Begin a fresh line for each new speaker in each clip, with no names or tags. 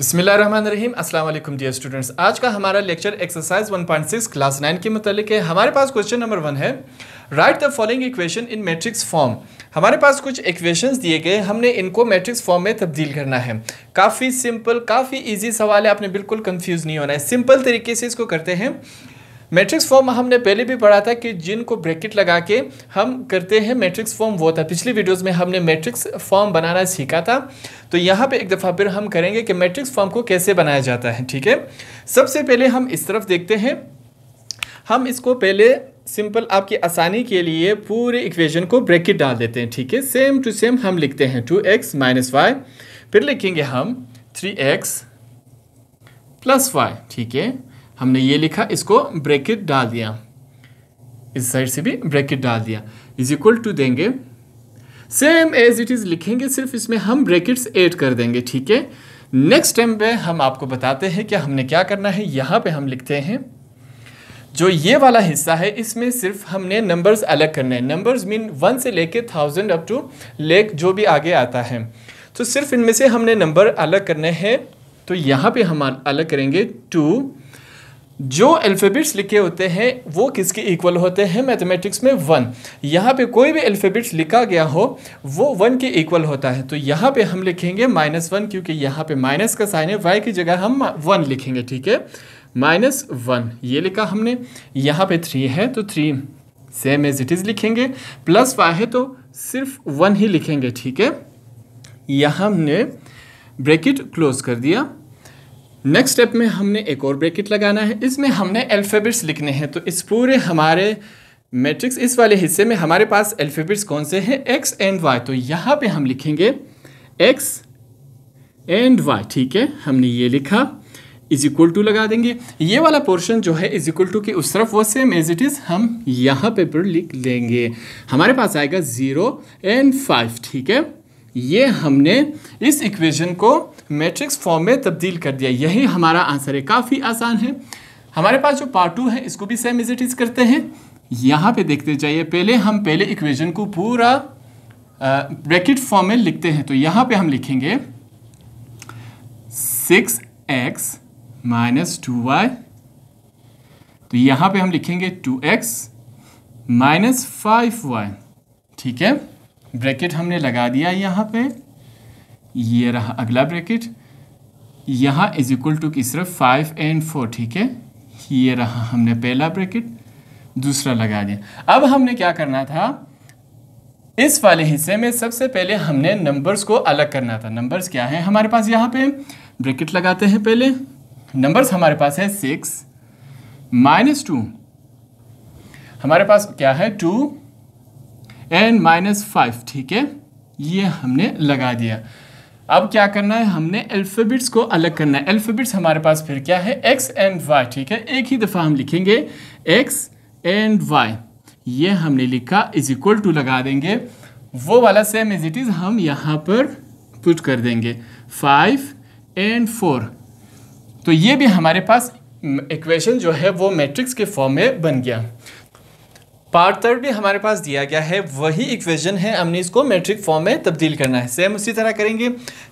बिसमीम अस्सलाम dear students आज का हमारा लेक्चर एक्सरसाइज 1.6 क्लास 9 के मतलब है हमारे पास क्वेश्चन नंबर वन है write the following equation in matrix form हमारे पास कुछ इक्वेशंस दिए गए हमने इनको मैट्रिक्स फॉर्म में तब्दील करना है काफ़ी सिंपल काफ़ी ईजी सवाल है आपने बिल्कुल कन्फ्यूज़ नहीं होना है सिंपल तरीके से इसको करते हैं मैट्रिक्स फॉर्म हमने पहले भी पढ़ा था कि जिनको ब्रैकेट लगा के हम करते हैं मैट्रिक्स फॉर्म वो था पिछली वीडियोस में हमने मैट्रिक्स फॉर्म बनाना सीखा था तो यहाँ पे एक दफ़ा फिर हम करेंगे कि मैट्रिक्स फॉर्म को कैसे बनाया जाता है ठीक है सबसे पहले हम इस तरफ देखते हैं हम इसको पहले सिंपल आपकी आसानी के लिए पूरे इक्वेशन को ब्रैकेट डाल देते हैं ठीक है सेम टू सेम हम लिखते हैं टू एक्स माइनस वाई फिर लिखेंगे हम थ्री एक्स प्लस वाई ठीक है हमने ये लिखा इसको ब्रैकेट डाल दिया इस साइड से भी ब्रैकेट डाल दिया इज इक्वल टू देंगे सेम एज इट इज़ लिखेंगे सिर्फ इसमें हम ब्रैकेट्स ऐड कर देंगे ठीक है नेक्स्ट टाइम पे हम आपको बताते हैं कि हमने क्या करना है यहाँ पे हम लिखते हैं जो ये वाला हिस्सा है इसमें सिर्फ हमने नंबर्स अलग करने हैं नंबर्स मीन वन से लेके थाउजेंड अप टू लेक जो भी आगे आता है तो सिर्फ इनमें से हमने नंबर अलग करने हैं तो यहाँ पे हम अलग करेंगे टू जो अल्फ़ेबेट्स लिखे होते हैं वो किसके इक्वल होते हैं मैथमेटिक्स में वन यहाँ पे कोई भी अल्फ़ेबेट्स लिखा गया हो वो वन के इक्वल होता है तो यहाँ पे हम लिखेंगे माइनस वन क्योंकि यहाँ पे माइनस का साइन है वाई की जगह हम वन लिखेंगे ठीक है माइनस वन ये लिखा हमने यहाँ पे थ्री है तो three same as it is लिखेंगे प्लस वाई है तो सिर्फ वन ही लिखेंगे ठीक है यहाँ हमने ब्रैकेट क्लोज कर दिया नेक्स्ट स्टेप में हमने एक और ब्रैकेट लगाना है इसमें हमने अल्फ़ाबेट्स लिखने हैं तो इस पूरे हमारे मैट्रिक्स इस वाले हिस्से में हमारे पास अल्फ़ाबेट्स कौन से हैं एक्स एंड वाई तो यहाँ पे हम लिखेंगे एक्स एंड वाई ठीक है हमने ये लिखा इज इक्वल टू लगा देंगे ये वाला पोर्शन जो है इज इक्वल टू की उस तरफ वो सेम एज इट इज़ हम यहाँ पे पर लिख लेंगे हमारे पास आएगा ज़ीरो एंड फाइव ठीक है ये हमने इस इक्वेशन को मैट्रिक्स फॉर्म में तब्दील कर दिया यही हमारा आंसर है काफ़ी आसान है हमारे पास जो पार्ट टू है इसको भी सेम इज इट इज करते हैं यहाँ पे देखते जाइए पहले हम पहले इक्वेशन को पूरा ब्रैकेट फॉर्म में लिखते हैं तो यहाँ पे हम लिखेंगे six x minus two y तो यहाँ पे हम लिखेंगे two x minus five y ठीक है ब्रैकेट हमने लगा दिया यहाँ पे ये रहा अगला ब्रैकेट यहाँ इज इक्वल टू की सिर्फ फाइव एंड फोर ठीक है ये रहा हमने पहला ब्रैकेट दूसरा लगा दिया अब हमने क्या करना था इस वाले हिस्से में सबसे पहले हमने नंबर्स को अलग करना था नंबर्स क्या है हमारे पास यहाँ पे ब्रैकेट लगाते हैं पहले नंबर्स हमारे पास है सिक्स माइनस टू हमारे पास क्या है टू एंड माइनस फाइव ठीक है ये हमने लगा दिया अब क्या करना है हमने अल्फ़ाबेट्स को अलग करना है अल्फ़ाबेट्स हमारे पास फिर क्या है एक्स एंड वाई ठीक है एक ही दफ़ा हम लिखेंगे एक्स एंड वाई ये हमने लिखा इज इक्वल टू लगा देंगे वो वाला सेम एज इट इज़ हम यहाँ पर पुट कर देंगे फाइव एंड फोर तो ये भी हमारे पास इक्वेशन mm, जो है वो मैट्रिक्स के फॉर्म में बन गया पार्ट थर्ड भी हमारे पास दिया गया है वही इक्वेशन है हमने इसको मैट्रिक फॉर्म में तब्दील करना है सेम उसी तरह करेंगे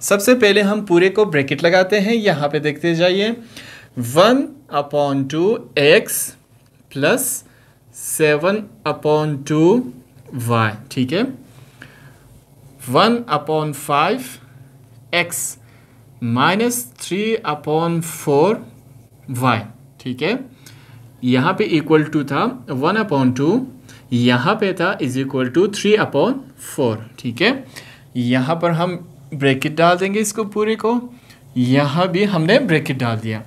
सबसे पहले हम पूरे को ब्रैकेट लगाते हैं यहाँ पे देखते जाइए one upon two x plus seven upon two y ठीक है one upon five x minus three upon four y ठीक है यहाँ पे इक्वल टू था वन अपॉन टू यहाँ पे था is equal to three upon four ठीक है यहाँ पर हम ब्रैकेट डाल देंगे इसको पूरे को यहाँ भी हमने ब्रैकेट डाल दिया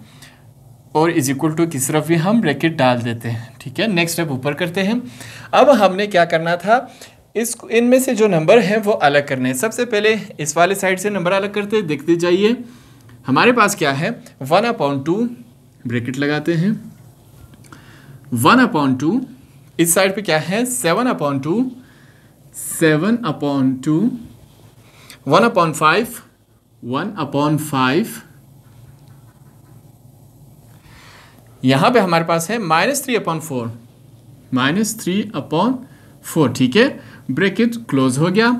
और इज इक्वल टू किस तरफ भी हम ब्रैकेट डाल देते हैं ठीक है नेक्स्ट स्टेप ऊपर करते हैं अब हमने क्या करना था इस इनमें से जो नंबर है वो अलग करने हैं सबसे पहले इस वाले साइड से नंबर अलग करते हैं देखते जाइए हमारे पास क्या है वन अपॉन टू ब्रेकेट लगाते हैं वन अपॉन टू इस साइड पे क्या है seven upon two seven upon two one upon five one upon five यहाँ पे हमारे पास है minus three upon four minus three upon four ठीक है ब्रेकेट क्लोज हो गया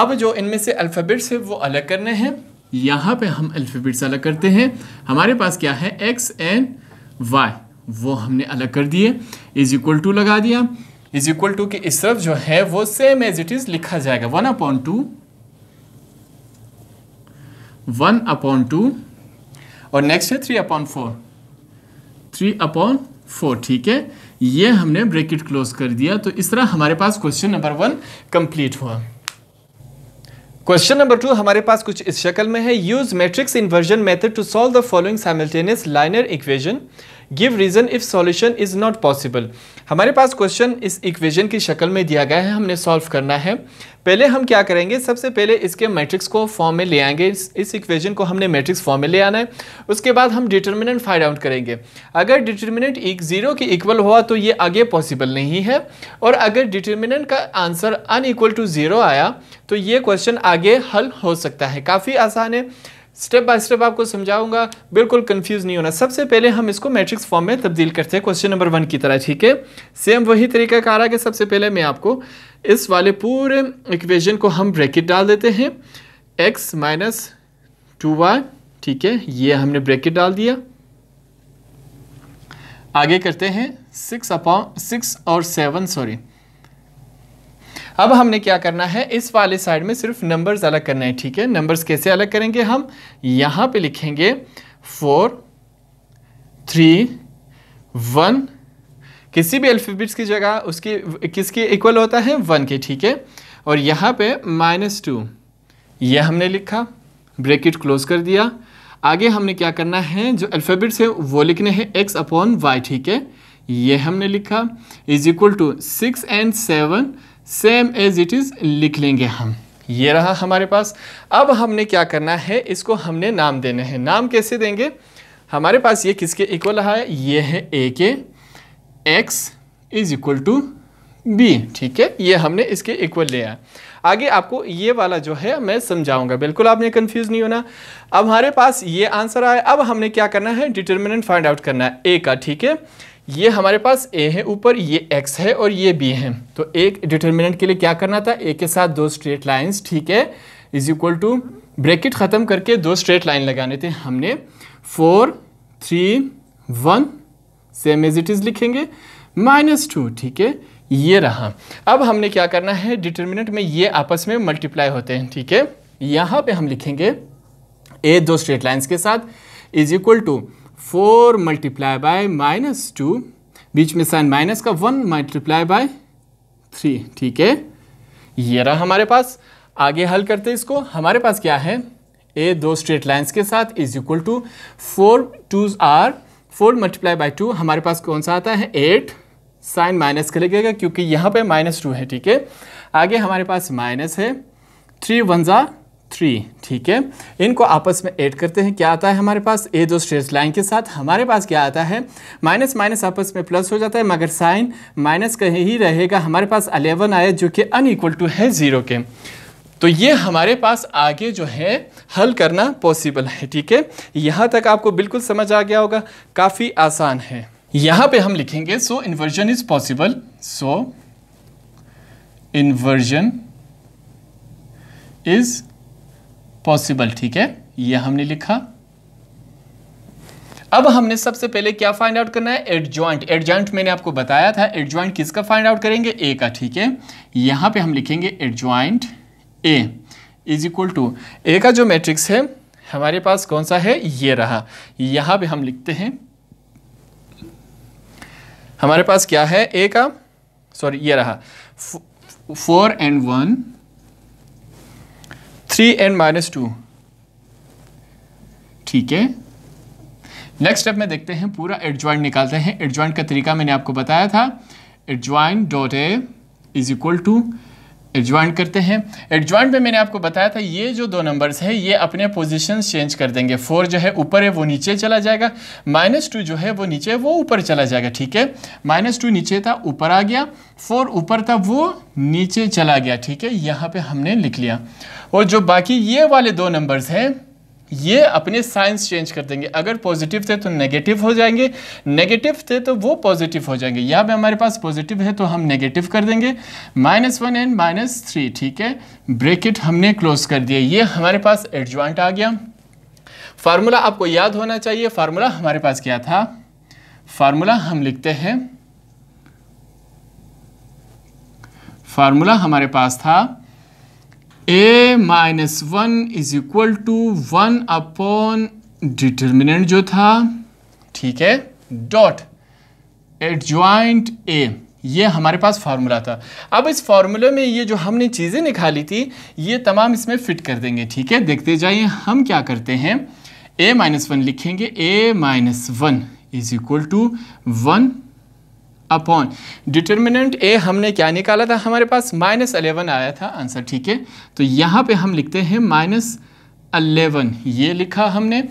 अब जो इनमें से अल्फ़ाबेट्स है वो अलग करने हैं यहां पे हम अल्फ़ाबेट्स अलग करते हैं हमारे पास क्या है एक्स एंड वाई वो हमने अलग कर दिए इज़ इक्वल टू लगा दिया इज़ इक्वल टू की इस तरफ जो है वो सेम एज इट इज़ लिखा जाएगा one upon two one upon two और नेक्स्ट है three upon four three upon four ठीक है ये हमने ब्रेकेट क्लोज कर दिया तो इस तरह हमारे पास क्वेश्चन नंबर वन कंप्लीट हुआ क्वेश्चन नंबर टू हमारे पास कुछ इस शक्ल में है use matrix inversion method to solve the following simultaneous linear equation give reason if solution is not possible हमारे पास क्वेश्चन इस इक्वेशन की शक्ल में दिया गया है हमने सॉल्व करना है पहले हम क्या करेंगे सबसे पहले इसके मैट्रिक्स को फॉर्म में ले आएंगे इस, इक्वेशन को हमने मैट्रिक्स फॉर्म में ले आना है उसके बाद हम डिटर्मिनेंट फाइंड आउट करेंगे अगर डिटर्मिनेंट एक ज़ीरो के इक्वल हुआ तो ये आगे पॉसिबल नहीं है और अगर डिटर्मिनेंट का आंसर अनइक्वल टू ज़ीरो आया तो ये क्वेश्चन आगे हल हो सकता है काफ़ी आसान है स्टेप बाय स्टेप आपको समझाऊंगा बिल्कुल कंफ्यूज नहीं होना सबसे पहले हम इसको मैट्रिक्स फॉर्म में तब्दील करते हैं क्वेश्चन नंबर वन की तरह ठीक है सेम वही तरीका कार आ कि सबसे पहले मैं आपको इस वाले पूरे इक्वेशन को हम ब्रैकेट डाल देते हैं एक्स माइनस टू वाई ठीक है ये हमने ब्रैकेट डाल दिया आगे करते हैं सिक्स अपॉन सिक्स और सेवन सॉरी अब हमने क्या करना है इस वाले साइड में सिर्फ नंबर्स अलग करने हैं ठीक है नंबर्स कैसे अलग करेंगे हम यहाँ पे लिखेंगे फोर थ्री वन किसी भी अल्फ़ाबेट्स की जगह उसकी किसके इक्वल होता है वन के ठीक है और यहाँ पे माइनस टू ये हमने लिखा ब्रेकेट क्लोज कर दिया आगे हमने क्या करना है जो अल्फ़ाबेट्स है वो लिखने हैं एक्स अपॉन वाई ठीक है ये हमने लिखा is equal to six and seven same as it is लिख लेंगे हम ये रहा हमारे पास अब हमने क्या करना है इसको हमने नाम देने हैं नाम कैसे देंगे हमारे पास ये किसके इक्वल रहा है ये है ए के X is equal to B ठीक है ये हमने इसके इक्वल लिया आगे आपको ये वाला जो है मैं समझाऊंगा बिल्कुल आपने कंफ्यूज नहीं होना अब हमारे पास ये आंसर आया अब हमने क्या करना है डिटर्मिनेंट फाइंड आउट करना है ए का ठीक है ये हमारे पास ए है ऊपर ये एक्स है और ये बी है तो एक डिटर्मिनेंट के लिए क्या करना था ए के साथ दो स्ट्रेट लाइन्स ठीक है इज इक्वल टू ब्रैकेट ख़त्म करके दो स्ट्रेट लाइन लगाने थे हमने four three one same as it is लिखेंगे माइनस टू ठीक है ये रहा अब हमने क्या करना है डिटर्मिनेंट में ये आपस में मल्टीप्लाई होते हैं ठीक है यहाँ पे हम लिखेंगे ए दो स्ट्रेट लाइन्स के साथ is equal to four multiply by minus two बीच में साइन माइनस का वन मल्टीप्लाई बाय थ्री ठीक है ये रहा हमारे पास आगे हल करते इसको हमारे पास क्या है ए दो स्ट्रेट लाइंस के साथ is equal to four two are four multiply by two हमारे पास कौन सा आता है एट साइन माइनस का लगेगा क्योंकि यहाँ पे माइनस टू है ठीक है आगे हमारे पास माइनस है थ्री वन ज़ा थ्री ठीक है इनको आपस में ऐड करते हैं क्या आता है हमारे पास ए दो स्ट्रेट लाइन के साथ हमारे पास क्या आता है माइनस माइनस आपस में प्लस हो जाता है मगर साइन माइनस का ही रहेगा हमारे पास अलेवन आया जो कि अनइक्वल टू है ज़ीरो के तो ये हमारे पास आगे जो है हल करना पॉसिबल है ठीक है यहाँ तक आपको बिल्कुल समझ आ गया होगा काफ़ी आसान है यहाँ पे हम लिखेंगे so inversion is possible so inversion is possible ठीक है ये हमने लिखा अब हमने सबसे पहले क्या फाइंड आउट करना है एड ज्वाइंट एड ज्वाइंट मैंने आपको बताया था एड ज्वाइंट किसका फाइंड आउट करेंगे ए का ठीक है यहां पे हम लिखेंगे adjoint A is equal to A का जो मैट्रिक्स है हमारे पास कौन सा है ये रहा यहां पे हम लिखते हैं हमारे पास क्या है ए का सॉरी ये रहा four and one three and minus two ठीक है नेक्स्ट स्टेप में देखते हैं पूरा एडजॉइंट निकालते हैं एडजॉइंट का तरीका मैंने आपको बताया था adjoint dot A is equal to adjoint करते हैं एडजॉइंट में मैंने आपको बताया था ये जो दो नंबर्स है ये अपने पोजिशन चेंज कर देंगे फोर जो है ऊपर है वो नीचे चला जाएगा माइनस टू जो है वो नीचे वो ऊपर चला जाएगा ठीक है माइनस टू नीचे था ऊपर आ गया फोर ऊपर था वो नीचे चला गया ठीक है यहाँ पे हमने लिख लिया और जो बाकी ये वाले दो नंबर्स हैं ये अपने साइंस चेंज कर देंगे अगर पॉजिटिव थे तो नेगेटिव हो जाएंगे नेगेटिव थे तो वो पॉजिटिव हो जाएंगे यहाँ पे हमारे पास पॉजिटिव है तो हम नेगेटिव कर देंगे minus one and minus three ठीक है ब्रेकेट हमने क्लोज कर दिया ये हमारे पास एडजॉइंट आ गया फार्मूला आपको याद होना चाहिए फार्मूला हमारे पास क्या था फार्मूला हम लिखते हैं फार्मूला हमारे पास था A minus one is equal to one upon determinant जो था ठीक है डॉट एट ज्वाइंट ए ये हमारे पास फार्मूला था अब इस फार्मूले में ये जो हमने चीज़ें निकाली थी ये तमाम इसमें फिट कर देंगे ठीक है देखते जाइए हम क्या करते हैं ए माइनस वन लिखेंगे A minus one is equal to one upon determinant A हमने क्या निकाला था हमारे पास माइनस अलेवन आया था आंसर ठीक है तो यहाँ पे हम लिखते हैं माइनस अलेवन ये लिखा हमने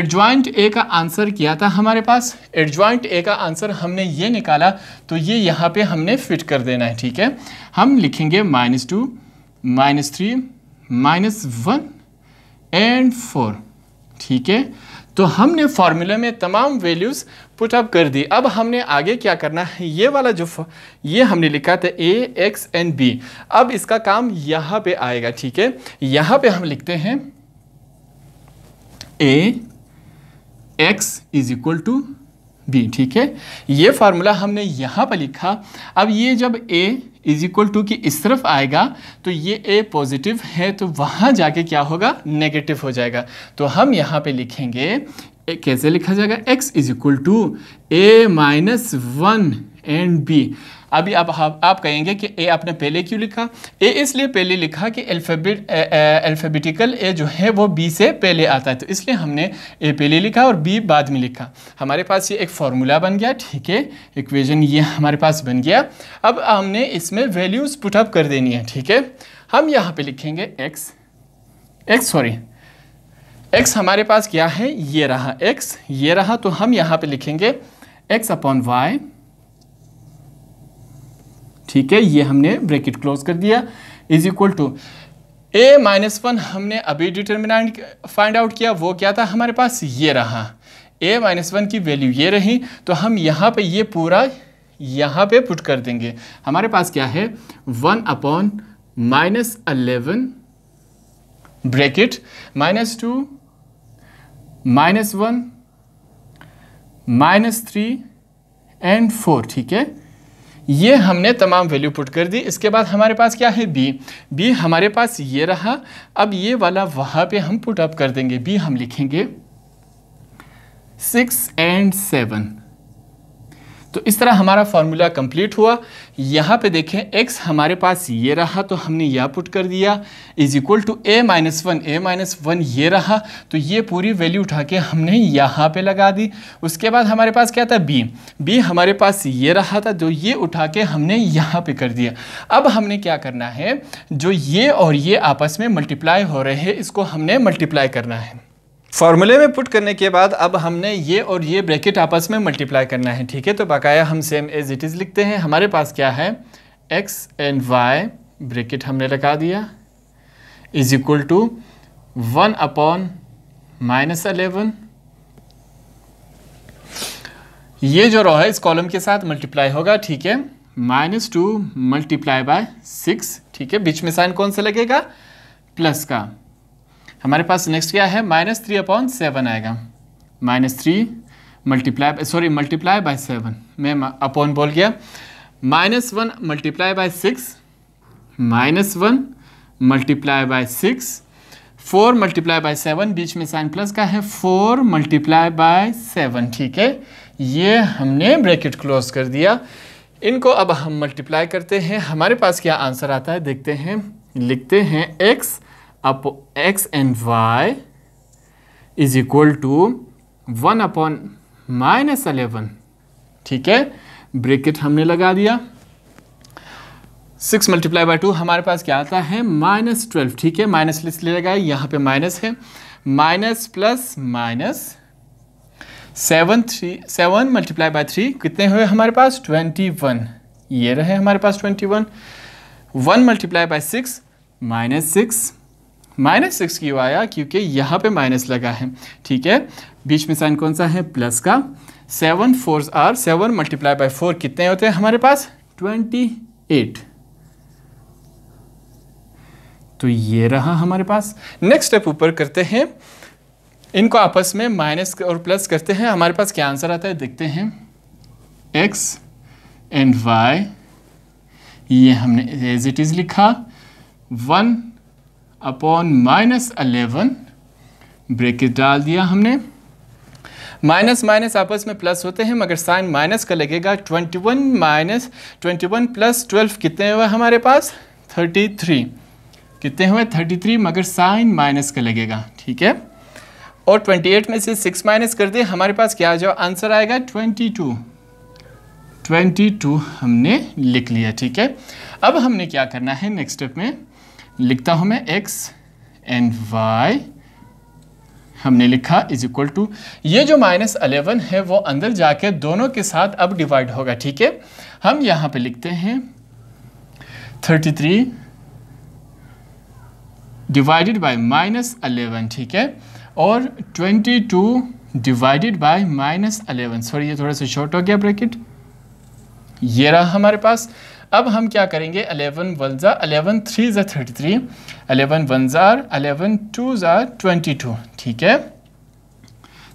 एडजॉइंट ए का आंसर किया था हमारे पास एडजॉइंट ए का आंसर हमने ये निकाला तो ये यहाँ पे हमने फिट कर देना है ठीक है हम लिखेंगे minus two minus three minus one and four ठीक है तो हमने फार्मूला में तमाम वैल्यूज़ पुट अप कर दी अब हमने आगे क्या करना है ये वाला जो ये हमने लिखा था ए एक्स एंड बी अब इसका काम यहां पे आएगा ठीक है यहां पे हम लिखते हैं A X is equal to B ठीक है ये फार्मूला हमने यहाँ पर लिखा अब ये जब ए इज इक्वल टू की इस तरफ आएगा तो ये ए पॉजिटिव है तो वहाँ जाके क्या होगा नेगेटिव हो जाएगा तो हम यहाँ पे लिखेंगे कैसे लिखा जाएगा X is equal to A minus one and B अभी आप आप, आप कहेंगे कि ए आपने पहले क्यों लिखा ए इसलिए पहले लिखा कि अल्फ़ेबेट अल्फ़ेबेटिकल ए जो है वो बी से पहले आता है तो इसलिए हमने ए पहले लिखा और बी बाद में लिखा हमारे पास ये एक फार्मूला बन गया ठीक है इक्वेजन ये हमारे पास बन गया अब हमने इसमें वैल्यूज़ पुटअप कर देनी है ठीक है हम यहाँ पर लिखेंगे एक्स एक्स सॉरी एक्स हमारे पास क्या है ये रहा एक्स ये रहा तो हम यहाँ पर लिखेंगे एक्स अपॉन वाई ठीक है ये हमने ब्रैकेट क्लोज कर दिया is equal to A minus one हमने अभी डिटर्मिनेंट फाइंड आउट किया वो क्या था हमारे पास ये रहा ए माइनस वन की वैल्यू ये रही तो हम यहाँ पे ये पूरा यहाँ पे पुट कर देंगे हमारे पास क्या है one upon minus eleven bracket minus two minus one minus three and four ठीक है ये हमने तमाम वैल्यू पुट कर दी इसके बाद हमारे पास क्या है बी बी हमारे पास ये रहा अब ये वाला वहाँ पे हम पुट अप कर देंगे बी हम लिखेंगे सिक्स एंड सेवन तो इस तरह हमारा फार्मूला कंप्लीट हुआ यहाँ पे देखें x हमारे पास ये रहा तो हमने यह पुट कर दिया is equal to A minus one A minus one ये रहा तो ये पूरी वैल्यू उठा के हमने यहाँ पे लगा दी उसके बाद हमारे पास क्या था b b हमारे पास ये रहा था जो ये उठा के हमने यहाँ पे कर दिया अब हमने क्या करना है जो ये और ये आपस में मल्टीप्लाई हो रहे हैं इसको हमने मल्टीप्लाई करना है फॉर्मूले में पुट करने के बाद अब हमने ये और ये ब्रैकेट आपस में मल्टीप्लाई करना है ठीक है तो बकाया हम सेम एज इट इज़ लिखते हैं हमारे पास क्या है एक्स एंड वाई ब्रैकेट हमने लगा दिया is equal to one upon minus eleven ये जो रो है इस कॉलम के साथ मल्टीप्लाई होगा ठीक है minus two multiply by six ठीक है बीच में साइन कौन सा लगेगा प्लस का हमारे पास नेक्स्ट क्या है माइनस थ्री अपॉन सेवन आएगा minus three multiply sorry multiply by seven मैं अपॉन बोल गया minus one multiply by six minus one multiply by six four multiply by seven बीच में साइन प्लस का है फोर मल्टीप्लाई बाय सेवन ठीक है ये हमने ब्रैकेट क्लोज कर दिया इनको अब हम मल्टीप्लाई करते हैं हमारे पास क्या आंसर आता है देखते हैं लिखते हैं X upon x and y is equal to one upon minus eleven ठीक है ब्रेकेट हमने लगा दिया सिक्स मल्टीप्लाई बाई टू हमारे पास क्या आता है माइनस ट्वेल्व ठीक है माइनस इसलिए लगाए यहाँ पे माइनस है minus plus minus seven three seven multiply by three कितने हुए हमारे पास ट्वेंटी वन ये रहे हमारे पास twenty one one multiply by six minus six minus six क्यों आया क्योंकि यहाँ पे माइनस लगा है ठीक है बीच में साइन कौन सा है प्लस का seven four are seven multiply by four कितने होते हैं हमारे पास ट्वेंटी एट तो ये रहा हमारे पास नेक्स्ट स्टेप ऊपर करते हैं इनको आपस में माइनस और प्लस करते हैं हमारे पास क्या आंसर आता है देखते हैं एक्स एंड वाई ये हमने एज इट इज़ लिखा one upon minus eleven bracket डाल दिया हमने माइनस माइनस आपस में प्लस होते हैं मगर साइन माइनस का लगेगा twenty one minus twenty one plus twelve कितने हुए हमारे पास थर्टी थ्री कितने हुए थर्टी थ्री मगर साइन माइनस का लगेगा ठीक है और ट्वेंटी एट में से सिक्स माइनस कर दिए हमारे पास क्या आ जाओ आंसर आएगा ट्वेंटी टू ट्वेंटी टू हमने लिख लिया ठीक है अब हमने क्या करना है नेक्स्ट स्टेप में लिखता हूं मैं x एंड y हमने लिखा इज इक्वल टू ये जो माइनस अलेवन है वो अंदर जाके दोनों के साथ अब डिवाइड होगा ठीक है हम यहां पे लिखते हैं thirty three divided by minus eleven ठीक है और twenty two divided by minus eleven sorry ये थोड़ा सा शॉर्ट हो गया ब्रैकेट ये रहा हमारे पास अब हम क्या करेंगे अलेवन वन जार अलेवन थ्री ज़ा थर्टी थ्री अलेवन वन ज़ार अलेवन टू ज़ा ट्वेंटी टू ठीक है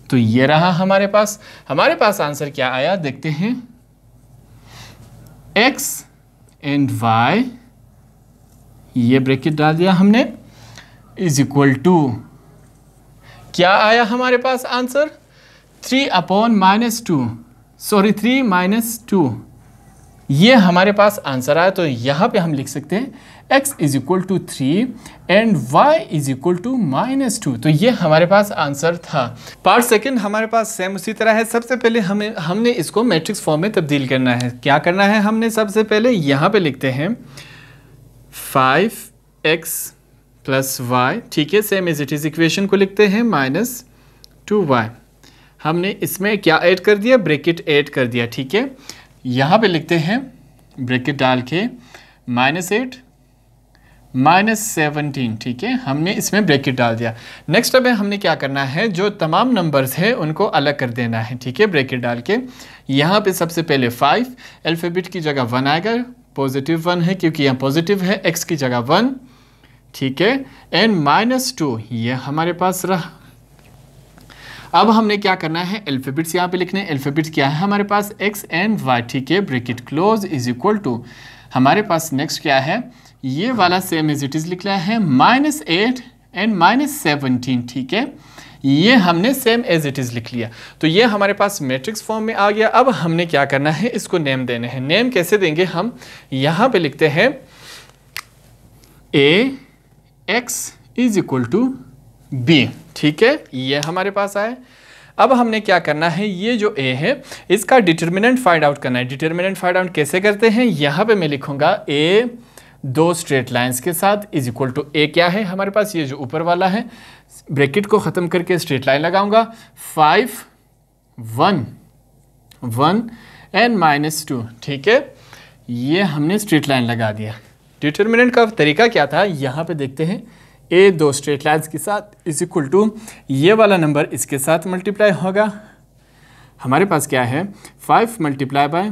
तो ये रहा हमारे पास हमारे पास आंसर क्या आया देखते हैं एक्स एंड वाई ये ब्रैकेट डाल दिया हमने इज इक्वल टू क्या आया हमारे पास answer three upon minus two sorry three minus two ये हमारे पास आंसर आया तो यहाँ पे हम लिख सकते हैं x is equal to three and y is equal to minus two तो ये हमारे पास आंसर था पार्ट सेकेंड हमारे पास सेम उसी तरह है सबसे पहले हमें हमने इसको मैट्रिक्स फॉर्म में तब्दील करना है क्या करना है हमने सबसे पहले यहाँ पे लिखते हैं फाइव एक्स प्लस वाई ठीक है same as it is equation को लिखते हैं माइनस टू वाई हमने इसमें क्या ऐड कर दिया ब्रेकेट ऐड कर दिया ठीक है यहाँ पे लिखते हैं ब्रेकेट डाल के माइनस एट माइनस सेवनटीन ठीक है हमने इसमें ब्रेकेट डाल दिया नेक्स्ट अब हमने क्या करना है जो तमाम नंबर्स है उनको अलग कर देना है ठीक है ब्रेकेट डाल के यहाँ पे सबसे पहले फाइव एल्फेबिट की जगह वन आएगा पॉजिटिव वन है क्योंकि यहाँ पॉजिटिव है एक्स की जगह वन ठीक है एंड माइनस टू ये हमारे पास रहा अब हमने क्या करना है एल्फेबिट्स यहाँ पे लिखने एल्फेबिट्स क्या है हमारे पास एक्स एंड वाई ठीक है bracket close is equal to हमारे पास नेक्स्ट क्या है ये वाला सेम एज इट इज़ लिखना है minus eight and minus seventeen ठीक है ये हमने सेम एज इट इज़ लिख लिया तो ये हमारे पास मैट्रिक्स फॉर्म में आ गया अब हमने क्या करना है इसको नेम देने हैं नेम कैसे देंगे हम यहाँ पे लिखते हैं A X is equal to B ठीक है ये हमारे पास आए अब हमने क्या करना है ये जो ए है इसका डिटर्मिनेंट फाइंड आउट करना है डिटर्मिनेंट फाइंड आउट कैसे करते हैं यहाँ पे मैं लिखूंगा ए दो स्ट्रेट लाइंस के साथ इज इक्वल टू ए क्या है हमारे पास ये जो ऊपर वाला है ब्रैकेट को ख़त्म करके स्ट्रेट लाइन लगाऊंगा five one one and minus two ठीक है ये हमने स्ट्रेट लाइन लगा दिया डिटर्मिनेंट का तरीका क्या था यहाँ पे देखते हैं ए दो स्ट्रेट लाइन्स के साथ इज इक्वल टू ये वाला नंबर इसके साथ मल्टीप्लाई होगा हमारे पास क्या है five multiply by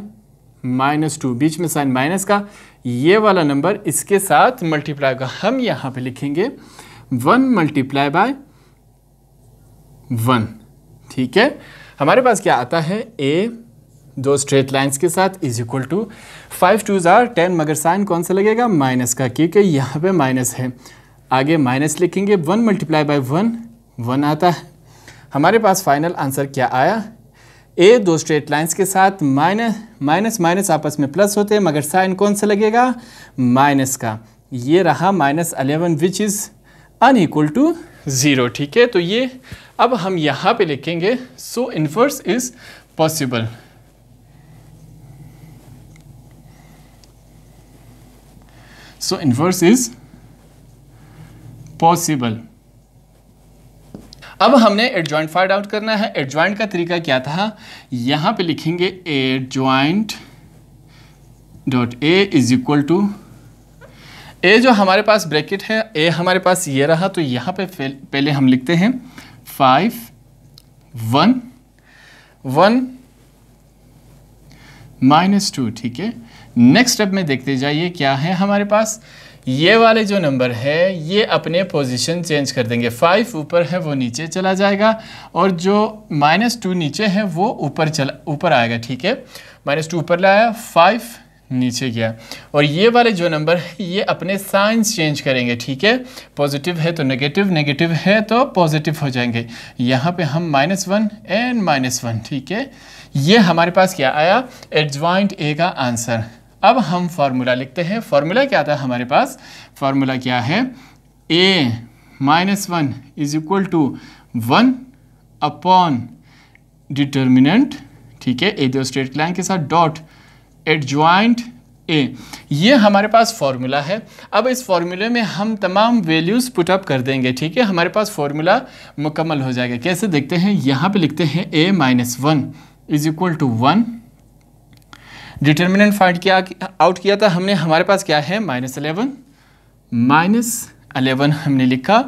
minus two बीच में साइन माइनस का ये वाला नंबर इसके साथ मल्टीप्लाई होगा हम यहाँ पे लिखेंगे वन मल्टीप्लाई बाय वन ठीक है हमारे पास क्या आता है ए दो स्ट्रेट लाइंस के साथ is equal to five two ज़ार टेन मगर साइन कौन सा लगेगा माइनस का क्योंकि यहाँ पे माइनस है आगे माइनस लिखेंगे one multiply by one one आता है हमारे पास फाइनल आंसर क्या आया ए दो स्ट्रेट लाइंस के साथ माइनस माइनस माइनस आपस में प्लस होते हैं मगर साइन कौन सा लगेगा माइनस का ये रहा minus eleven which is equal to zero ठीक है तो ये अब हम यहाँ पे लिखेंगे so inverse is possible so inverse is possible अब हमने एड ज्वाइंट फाइंड आउट करना है एड ज्वाइंट का तरीका क्या था यहां पे लिखेंगे adjoint dot A is equal to A जो हमारे पास ब्रैकेट है ए हमारे पास ये रहा तो यहां पे पहले हम लिखते हैं five one one minus two ठीक है नेक्स्ट स्टेप में देखते जाइए क्या है हमारे पास ये वाले जो नंबर है ये अपने पोजीशन चेंज कर देंगे फाइव ऊपर है वो नीचे चला जाएगा और जो माइनस टू नीचे है वो ऊपर चला ऊपर आएगा ठीक है माइनस टू ऊपर लाया फाइव नीचे गया और ये वाले जो नंबर है ये अपने साइंस चेंज करेंगे ठीक है पॉजिटिव है तो नेगेटिव नेगेटिव है तो पॉजिटिव हो जाएंगे यहाँ पे हम minus one and minus one ठीक है ये हमारे पास क्या आया एडजॉइंट ए का आंसर अब हम फार्मूला लिखते हैं फार्मूला क्या था हमारे पास फार्मूला क्या है A minus one is equal to one upon determinant ठीक है ए दो स्ट्रेट लाइन के साथ डॉट एट ज्वाइंट ए ये हमारे पास फार्मूला है अब इस फार्मूले में हम तमाम वैल्यूज़ पुट अप कर देंगे ठीक है हमारे पास फार्मूला मुकम्मल हो जाएगा कैसे देखते हैं यहाँ पे लिखते हैं A minus one is equal to one determinant find किया आउट किया था हमने हमारे पास क्या है माइनस अलेवन माइनस अलेवन हमने लिखा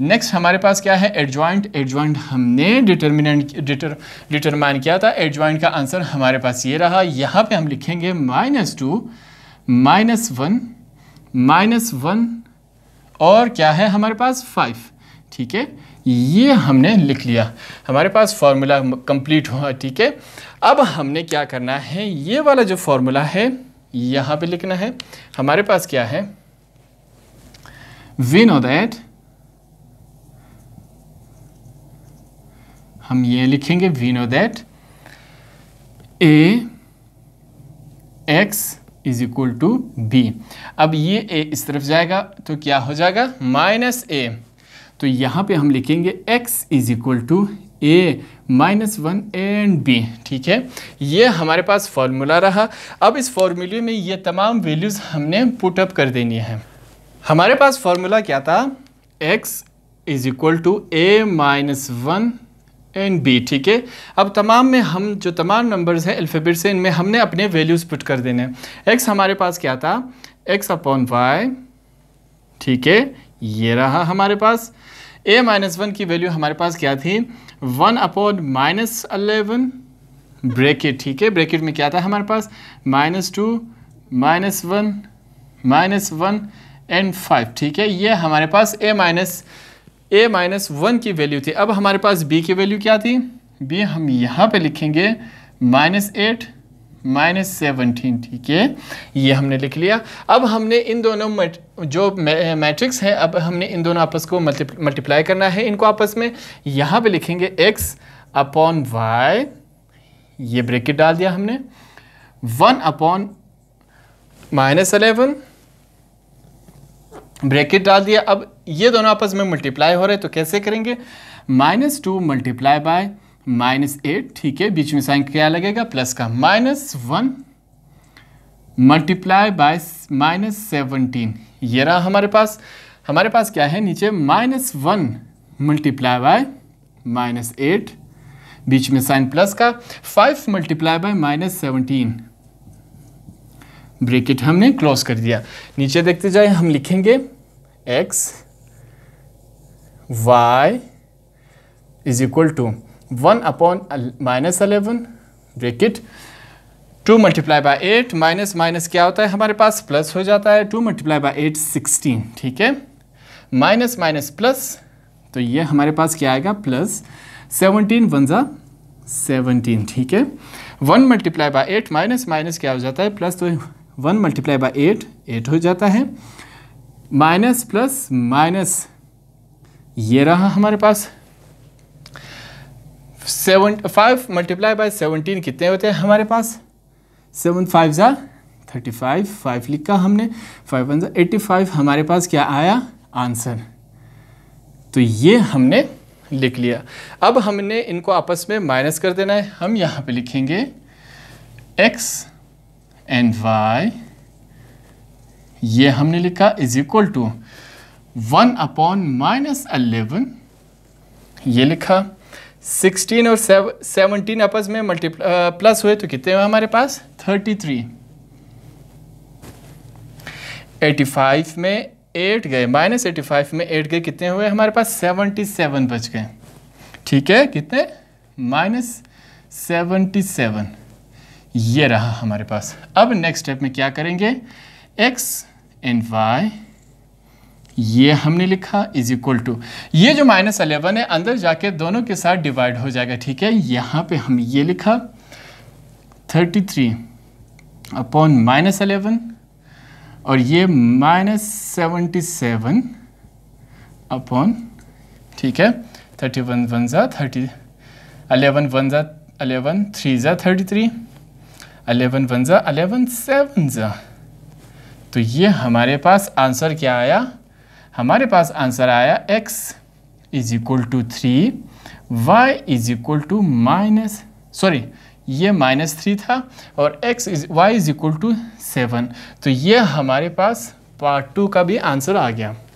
नेक्स्ट हमारे पास क्या है एडजॉइंट एडजॉइंट हमने डिटर्मिनेंट डिटर डिटरमाइन किया था एडजॉइंट का आंसर हमारे पास ये रहा यहाँ पे हम लिखेंगे minus two minus one minus one और क्या है हमारे पास फाइव ठीक है ये हमने लिख लिया हमारे पास फॉर्मूला कंप्लीट हुआ ठीक है अब हमने क्या करना है ये वाला जो फॉर्मूला है यहां पे लिखना है हमारे पास क्या है वी नो दैट हम ये लिखेंगे we know that A X is equal to B अब ये ए इस तरफ जाएगा तो क्या हो जाएगा माइनस ए तो यहां पे हम लिखेंगे X is equal to A minus one and B ठीक है ये हमारे पास फॉर्मूला रहा अब इस फॉर्मूले में ये तमाम वैल्यूज़ हमने पुटअप कर देनी है हमारे पास फॉर्मूला क्या था X is equal to A minus one and B ठीक है अब तमाम में हम जो तमाम नंबर्स हैं अल्फ़ाबेट से इनमें हमने अपने वैल्यूज़ पुट कर देने हैं एक्स हमारे पास क्या था एक्स अपॉन वाई ठीक है ये रहा हमारे पास ए माइनस वन की वैल्यू हमारे पास क्या थी one upon minus eleven bracket ठीक है ब्रेकेट में क्या था हमारे पास minus two minus one minus one and five ठीक है ये हमारे पास A minus A minus one की वैल्यू थी अब हमारे पास बी की वैल्यू क्या थी बी हम यहाँ पे लिखेंगे माइनस एट माइनस सेवनटीन ठीक है ये हमने लिख लिया अब हमने इन दोनों जो मैट्रिक्स हैं अब हमने इन दोनों आपस को मल्टीप्लाई करना है इनको आपस में यहाँ पे लिखेंगे एक्स अपॉन वाई ये ब्रेकेट डाल दिया हमने one upon minus eleven bracket डाल दिया अब ये दोनों आपस में मल्टीप्लाई हो रहे हैं तो कैसे करेंगे minus two multiply by minus eight ठीक है बीच में साइन क्या लगेगा प्लस का minus one multiply by minus seventeen ये रहा हमारे पास हमारे पास क्या है नीचे minus one multiply by minus eight बीच में साइन प्लस का five multiply by minus seventeen bracket हमने क्लोज कर दिया नीचे देखते जाए हम लिखेंगे X Y is equal to one upon minus eleven break it to multiply by eight minus minus क्या होता है हमारे पास प्लस हो जाता है two multiply by eight sixteen ठीक है माइनस माइनस प्लस तो ये हमारे पास क्या आएगा प्लस सेवनटीन वन ज़ा सेवनटीन ठीक है one multiply by eight minus minus क्या हो जाता है प्लस तो one multiply by eight eight हो जाता है माइनस प्लस माइनस ये रहा हमारे पास seven five multiply by seventeen कितने होते हैं हमारे पास सेवन फाइव ज़ा थर्टी फाइव फाइव लिखा हमने फाइव वन ज़ा एट्टी फाइव हमारे पास क्या आया आंसर तो ये हमने लिख लिया अब हमने इनको आपस में माइनस कर देना है हम यहाँ पे लिखेंगे एक्स एंड वाई ये हमने लिखा is equal to one upon minus eleven ये लिखा सिक्सटीन और सेवनटीन आपस में मल्टीप्ला प्लस uh, हुए तो कितने हुए हमारे पास थर्टी थ्री एटी फाइव में एट गए माइनस एटी फाइव में एट गए कितने हुए हमारे पास सेवनटी सेवन बच गए ठीक है कितने माइनस सेवनटी सेवन ये रहा हमारे पास अब नेक्स्ट स्टेप में क्या करेंगे एक्स एंड वाई ये हमने लिखा इज इक्वल टू ये जो माइनस अलेवन है अंदर जाके दोनों के साथ डिवाइड हो जाएगा ठीक है यहाँ पे हम ये लिखा thirty three upon minus eleven और ये माइनस सेवेंटी सेवन अपॉन ठीक है थर्टी वन वन ज़ा थर्टी अलेवन वन ज़ा अलेवन थ्री ज़ा थर्टी थ्री अलेवन वन ज़ा अलेवन सेवन ज़ा तो ये हमारे पास आंसर क्या आया हमारे पास आंसर आया x is equal to three y is equal to minus sorry ये माइनस थ्री था और x is y is equal to seven तो ये हमारे पास पार्ट टू का भी आंसर आ गया